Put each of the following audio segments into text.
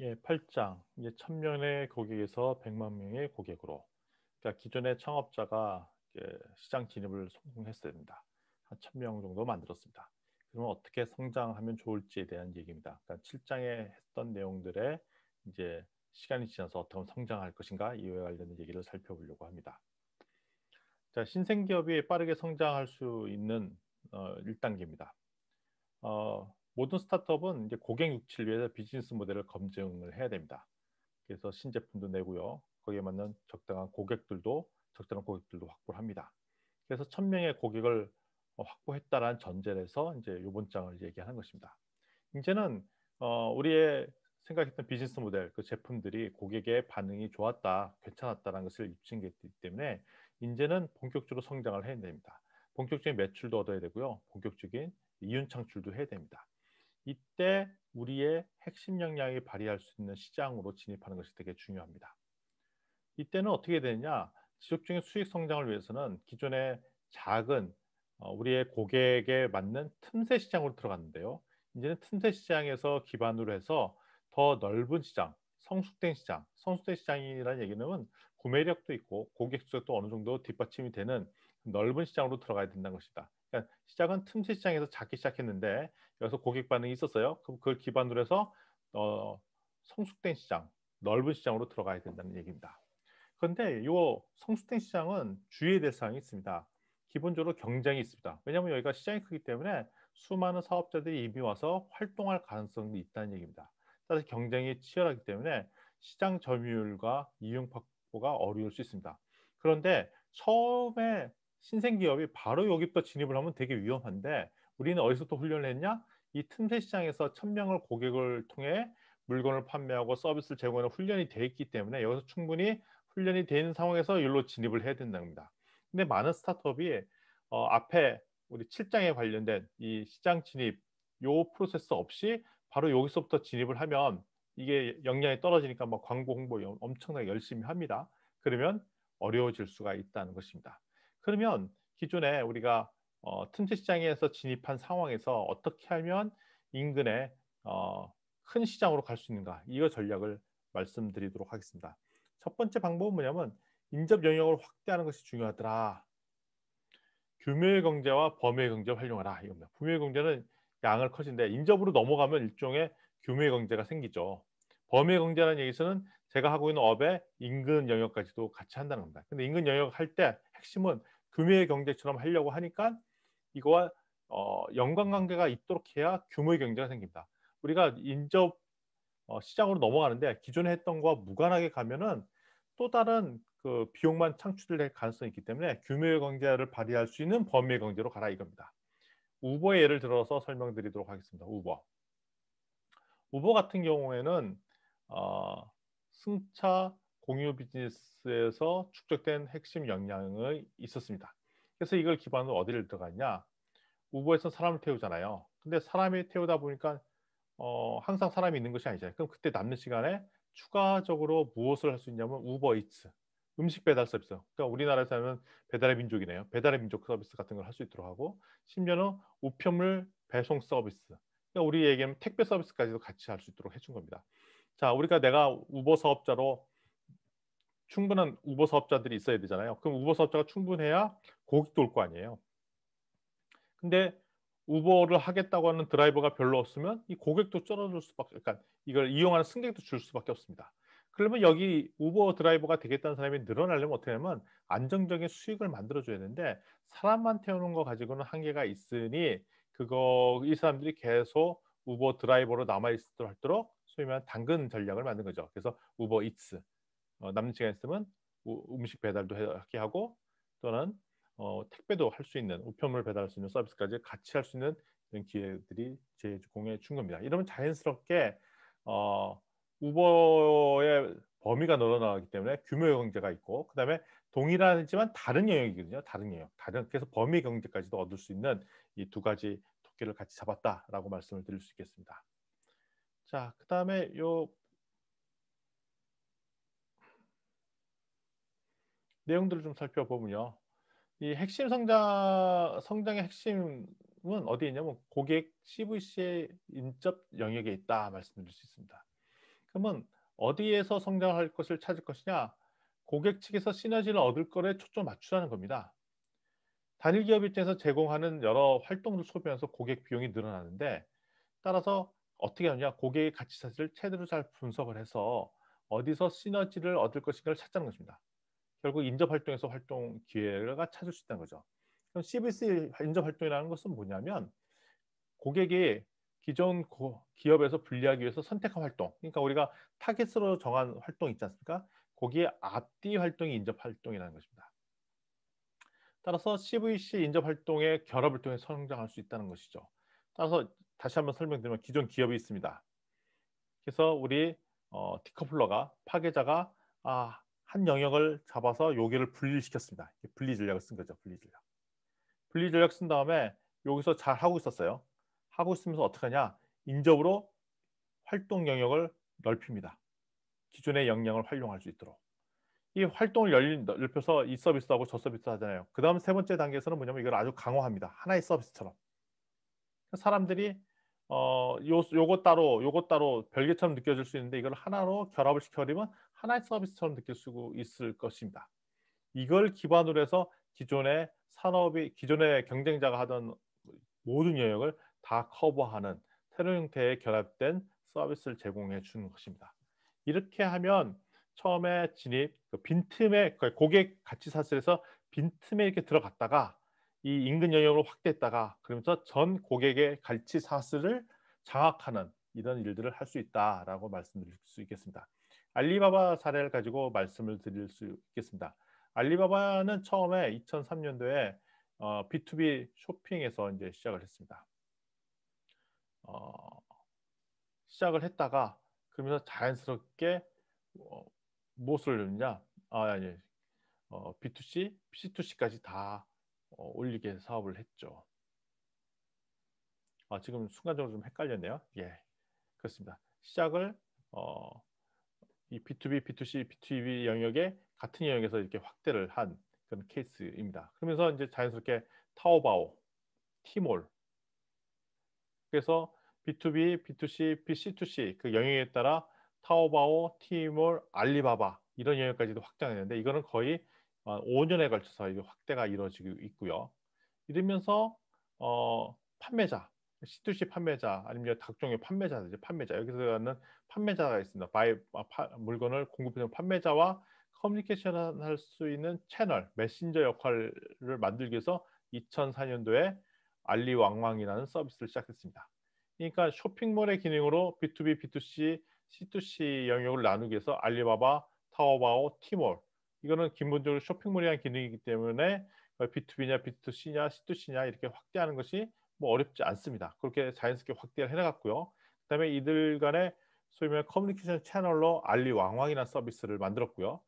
예, 8장. 예, 1000명의 고객에서 100만 명의 고객으로. 그러니까 기존의 창업자가 시장 진입을 성공했습니다. 한 1000명 정도 만들었습니다. 그러면 어떻게 성장하면 좋을지에 대한 얘기입니다. 그러니까 7장에 했던 내용들의 이제 시간이 지나서 어떻게 성장할 것인가 이와 관련된 얘기를 살펴보려고 합니다. 자, 신생 기업이 빠르게 성장할 수 있는 어, 1단계입니다. 어, 모든 스타트업은 이제 고객 유치를 위해서 비즈니스 모델을 검증을 해야 됩니다. 그래서 신제품도 내고요. 거기에 맞는 적당한 고객들도 적절한 고객들도 확보를 합니다. 그래서 천명의 고객을 어, 확보했다라는 전제에서 이제 요번 장을 얘기하는 것입니다. 이제는 어, 우리의 생각했던 비즈니스 모델, 그 제품들이 고객의 반응이 좋았다, 괜찮았다라는 것을 입증했기 때문에 이제는 본격적으로 성장을 해야 됩니다. 본격적인 매출도 얻어야 되고요. 본격적인 이윤 창출도 해야 됩니다. 이때 우리의 핵심 역량이 발휘할 수 있는 시장으로 진입하는 것이 되게 중요합니다. 이때는 어떻게 되느냐? 지속적인 수익 성장을 위해서는 기존의 작은 어, 우리의 고객에 맞는 틈새 시장으로 들어갔는데요. 이제는 틈새 시장에서 기반으로 해서 더 넓은 시장, 성숙된 시장, 성숙된 시장이라는 얘기는 구매력도 있고 고객 수도 어느 정도 뒷받침이 되는 넓은 시장으로 들어가야 된다는 것이다. 그러니까 시작은 틈새 시장에서 작게 시작했는데 여기서 고객 반응이 있었어요. 그걸 기반으로 해서 어, 성숙된 시장, 넓은 시장으로 들어가야 된다는 얘기입니다. 그런데 이 성숙된 시장은 주의해야 될 사항이 있습니다. 기본적으로 경쟁이 있습니다. 왜냐하면 여기가 시장이 크기 때문에 수많은 사업자들이 이미 와서 활동할 가능성이 있다는 얘기입니다. 따라서 경쟁이 치열하기 때문에 시장 점유율과 이용 확보가 어려울 수 있습니다. 그런데 처음에 신생 기업이 바로 여기부터 진입을 하면 되게 위험한데 우리는 어디서부터 훈련을 했냐? 이 틈새 시장에서 천명을 고객을 통해 물건을 판매하고 서비스를 제공하는 훈련이 돼 있기 때문에 여기서 충분히 훈련이 된 상황에서 일로 진입을 해야 된다겁니다 근데 많은 스타트업이 어, 앞에 우리 7장에 관련된 이 시장 진입 요 프로세스 없이 바로 여기서부터 진입을 하면 이게 역량이 떨어지니까 막 뭐 광고 홍보 엄청나게 열심히 합니다. 그러면 어려워질 수가 있다는 것입니다. 그러면 기존에 우리가 어, 틈새 시장에서 진입한 상황에서 어떻게 하면 인근에 어, 큰 시장으로 갈 수 있는가 이거 전략을 말씀드리도록 하겠습니다. 첫 번째 방법은 뭐냐면 인접 영역을 확대하는 것이 중요하더라. 규모의 경제와 범위의 경제 활용하라 이겁니다. 규모의 경제는 양을 커진데 인접으로 넘어가면 일종의 규모의 경제가 생기죠. 범위의 경제라는 얘기에서는 제가 하고 있는 업의 인근 영역까지도 같이 한다는 겁니다. 근데 인근 영역 할 때 핵심은 규모의 경제처럼 하려고 하니까 이거와 어, 연관관계가 있도록 해야 규모의 경제가 생깁니다. 우리가 인접 어, 시장으로 넘어가는데 기존에 했던 거와 무관하게 가면은 또 다른 그 비용만 창출될 가능성이 있기 때문에 규모의 경제를 발휘할 수 있는 범위의 경제로 가라 이겁니다. 우버의 예를 들어서 설명드리도록 하겠습니다. 우버. 우버 같은 경우에는 어, 승차 공유 비즈니스에서 축적된 핵심 역량이 있었습니다. 그래서 이걸 기반으로 어디를 들어갔냐? 우버에서 사람을 태우잖아요. 근데 사람이 태우다 보니까 어, 항상 사람이 있는 것이 아니잖아요. 그럼 그때 남는 시간에 추가적으로 무엇을 할 수 있냐면 우버이츠 음식 배달 서비스. 그러니까 우리나라에서는 배달의 민족이네요. 배달의 민족 서비스 같은 걸 할 수 있도록 하고 심지어는 우편물 배송 서비스. 그러니까 우리 얘기하면 택배 서비스까지도 같이 할 수 있도록 해준 겁니다. 자, 우리가 내가 우버 사업자로 충분한 우버 사업자들이 있어야 되잖아요. 그럼 우버 사업자가 충분해야 고객도 올 거 아니에요. 근데 우버를 하겠다고 하는 드라이버가 별로 없으면 이 고객도 떨어질 수밖에, 그러니까 이걸 이용하는 승객도 줄 수밖에 없습니다. 그러면 여기 우버 드라이버가 되겠다는 사람이 늘어나려면 어떻게 하면 안정적인 수익을 만들어줘야 되는데 사람만 태우는 거 가지고는 한계가 있으니 그거 이 사람들이 계속 우버 드라이버로 남아있도록 할도록 소위 말하는 당근 전략을 만든 거죠. 그래서 우버 이츠 어, 남는 시간 있으면 우, 음식 배달도 하게 하고 또는 어, 택배도 할 수 있는 우편물 배달할 수 있는 서비스까지 같이 할 수 있는 이런 기회들이 제 공에 준 겁니다. 이러면 자연스럽게 어, 우버의 범위가 늘어나기 때문에 규모 경제가 있고 그다음에 동일하지만 다른 영역이거든요. 다른 영역, 다른 그래서 범위 경제까지도 얻을 수 있는 이 두 가지 토끼를 같이 잡았다라고 말씀을 드릴 수 있겠습니다. 자, 그다음에 요 내용들을 좀 살펴보면요. 이 핵심 성장 성장의 핵심은 어디에 있냐면 고객 CVC의 인접 영역에 있다 말씀드릴 수 있습니다. 그러면 어디에서 성장할 것을 찾을 것이냐? 고객 측에서 시너지를 얻을 거에 초점 맞추자는 겁니다. 단일 기업 입장에서 제공하는 여러 활동을 소비하면서 고객 비용이 늘어나는데 따라서 어떻게 하느냐? 고객의 가치 사실을 최대로 잘 분석을 해서 어디서 시너지를 얻을 것인가를 찾자는 것입니다. 결국 인접 활동에서 활동 기회가 찾을 수 있다는 거죠. 그럼 CBC 인접 활동이라는 것은 뭐냐면 고객이 기존 기업에서 분리하기 위해서 선택한 활동, 그러니까 우리가 타겟으로 정한 활동 있지 않습니까? 거기에 앞뒤 활동이 인접 활동이라는 것입니다. 따라서 CVC 인접 활동의 결합을 통해 성장할 수 있다는 것이죠. 따라서 다시 한번 설명드리면 기존 기업이 있습니다. 그래서 우리 어, 디커플러가 파괴자가 아한 영역을 잡아서 여기를 분리시켰습니다. 분리 전략을 쓴 거죠. 분리 전략. 분리 전략 쓴 다음에 여기서 잘 하고 있었어요. 하고 있으면서 어떻게 하냐? 인접으로 활동 영역을 넓힙니다. 기존의 역량을 활용할 수 있도록. 이 활동을 열린, 넓혀서 이 서비스하고 저 서비스 하잖아요. 그 다음 세 번째 단계에서는 뭐냐면 이걸 아주 강화합니다. 하나의 서비스처럼. 사람들이 어, 요, 요거 따로, 요거 따로 별개처럼 느껴질 수 있는데 이걸 하나로 결합을 시켜버리면 하나의 서비스처럼 느낄 수 있을 것입니다. 이걸 기반으로 해서 기존의 산업이, 기존의 경쟁자가 하던 모든 영역을 다 커버하는 테러 형태의 결합된 서비스를 제공해 주는 것입니다. 이렇게 하면 처음에 진입, 그 빈틈에, 그러니까 고객 가치 사슬에서 빈틈에 이렇게 들어갔다가 이 인근 영역으로 확대했다가 그러면서 전 고객의 갈치 사슬을 장악하는 이런 일들을 할 수 있다라고 말씀드릴 수 있겠습니다. 알리바바 사례를 가지고 말씀을 드릴 수 있겠습니다. 알리바바는 처음에 2003년도에 어, B2B 쇼핑에서 이제 시작을 했습니다. 어, 시작을 했다가 그러면서 자연스럽게 어, 무엇을 했냐? 아, 아니, 어, B2C, C2C까지 다 어, 올리게 사업을 했죠. 아, 지금 순간적으로 좀 헷갈렸네요. 예, 그렇습니다. 시작을 어, 이 B2B, B2C, B2B 영역에 같은 영역에서 이렇게 확대를 한 그런 케이스입니다. 그러면서 이제 자연스럽게 타오바오, 티몰 그래서 B2B, B2C, B2C 그 영역에 따라 타오바오, 티몰, 알리바바 이런 영역까지도 확장했는데 이거는 거의 5년에 어, 걸쳐서 확대가 이루어지고 있고요. 이러면서 어, 판매자, C2C 판매자 아니면 각종의 판매자들, 판매자 여기서는 판매자가 있습니다. 바이 아, 파, 물건을 공급해는 판매자와 커뮤니케이션 할 수 있는 채널, 메신저 역할을 만들기 위해서 2004년도에 알리왕왕이라는 서비스를 시작했습니다. 그러니까 쇼핑몰의 기능으로 B2B, B2C, C2C 영역을 나누기 위해서 알리바바, 타오바오, 티몰 이거는 기본적으로 쇼핑몰이란 기능이기 때문에 B2B냐 B2C냐 C2C냐 이렇게 확대하는 것이 뭐 어렵지 않습니다. 그렇게 자연스럽게 확대를 해나갔고요. 그다음에 이들 간의 소위 말해 커뮤니케이션 채널로 알리왕왕이라는 서비스를 만들었고요.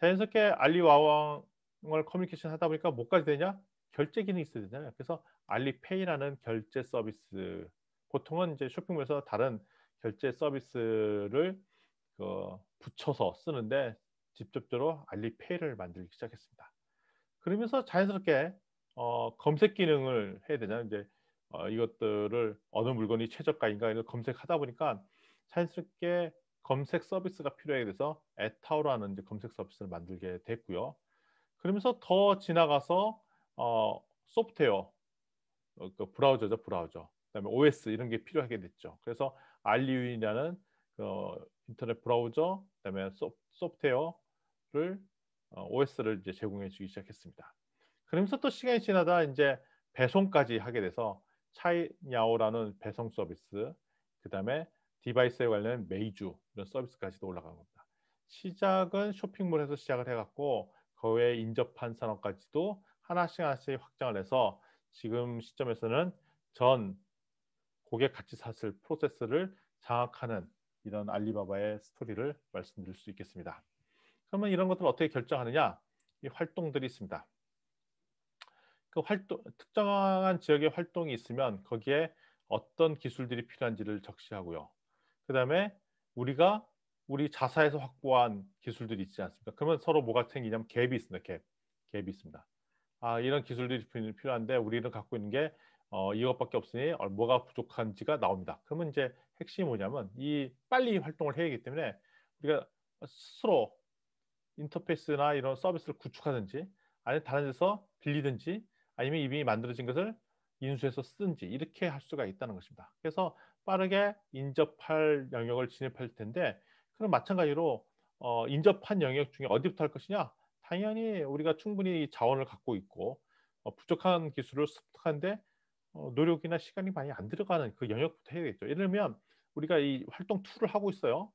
자연스럽게 알리왕왕을 커뮤니케이션 하다 보니까 뭐까지 되냐? 결제 기능이 있어야 되잖아요. 그래서 알리페이라는 결제 서비스 보통은 이제 쇼핑몰에서 다른 결제 서비스를 그 붙여서 쓰는데 직접적으로 알리페이를 만들기 시작했습니다. 그러면서 자연스럽게 어, 검색 기능을 해야 되잖아요. 이제 어, 이것들을 어느 물건이 최저가인가 이런 검색하다 보니까 자연스럽게 검색 서비스가 필요하 돼서 에타오라는 검색 서비스를 만들게 됐고요. 그러면서 더 지나가서 어, 소프트웨어, 어, 그 브라우저죠, 브라우저. 그다음에 OS 이런 게 필요하게 됐죠. 그래서 알리윈이라는 그 어, 인터넷 브라우저, 그다음에 소프트웨어, 를 어, OS를 이제 제공해주기 시작했습니다. 그러면서 또 시간이 지나다 이제 배송까지 하게 돼서 차이냐오라는 배송 서비스, 그 다음에 디바이스에 관련 메이주 이런 서비스까지도 올라간 겁니다. 시작은 쇼핑몰에서 시작을 해갖고 거에 인접한 산업까지도 하나씩 하나씩 확장을 해서 지금 시점에서는 전 고객 같이 사슬 프로세스를 장악하는 이런 알리바바의 스토리를 말씀드릴 수 있겠습니다. 그러면 이런 것들을 어떻게 결정하느냐? 이 활동들이 있습니다. 그 활동, 특정한 지역의 활동이 있으면 거기에 어떤 기술들이 필요한지를 적시하고요. 그 다음에 우리가 우리 자사에서 확보한 기술들이 있지 않습니까? 그러면 서로 뭐가 생기냐면 갭이 있습니다. 갭. 갭이 있습니다. 아, 이런 기술들이 필요한데 우리는 갖고 있는 게 어, 이것밖에 없으니 어, 뭐가 부족한지가 나옵니다. 그러면 이제 핵심이 뭐냐면 이 빨리 활동을 해야 하기 때문에 우리가 스스로 인터페이스나 이런 서비스를 구축하든지 아니면 다른 데서 빌리든지 아니면 이미 만들어진 것을 인수해서 쓰든지 이렇게 할 수가 있다는 것입니다. 그래서 빠르게 인접할 영역을 진입할 텐데 그럼 마찬가지로 어, 인접한 영역 중에 어디부터 할 것이냐? 당연히 우리가 충분히 자원을 갖고 있고 어, 부족한 기술을 습득하는데 어, 노력이나 시간이 많이 안 들어가는 그 영역부터 해야겠죠. 예를 들면 우리가 이 활동 2를 하고 있어요.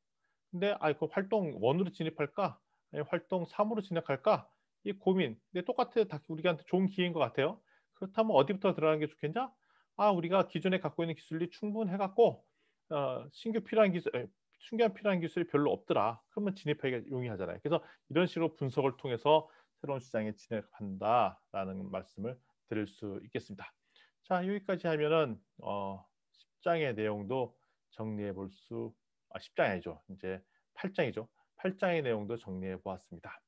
근데 아, 이그 활동 1으로 진입할까? 예, 활동 3으로 진행할까? 이 고민. 근데 똑같은 우리한테 좋은 기회인 것 같아요. 그렇다면 어디부터 들어가는 게 좋겠냐? 아, 우리가 기존에 갖고 있는 기술이 충분해갖고 어, 신규 필요한 기술, 에, 예, 충격한 필요한 기술이 별로 없더라. 그러면 진입하기가 용이하잖아요. 그래서 이런 식으로 분석을 통해서 새로운 시장에 진입한다라는 말씀을 드릴 수 있겠습니다. 자, 여기까지 하면은 어, 10장의 내용도 정리해 볼 수, 아, 10장이 아니죠. 이제 8장이죠. 8장의 내용도 정리해 보았습니다.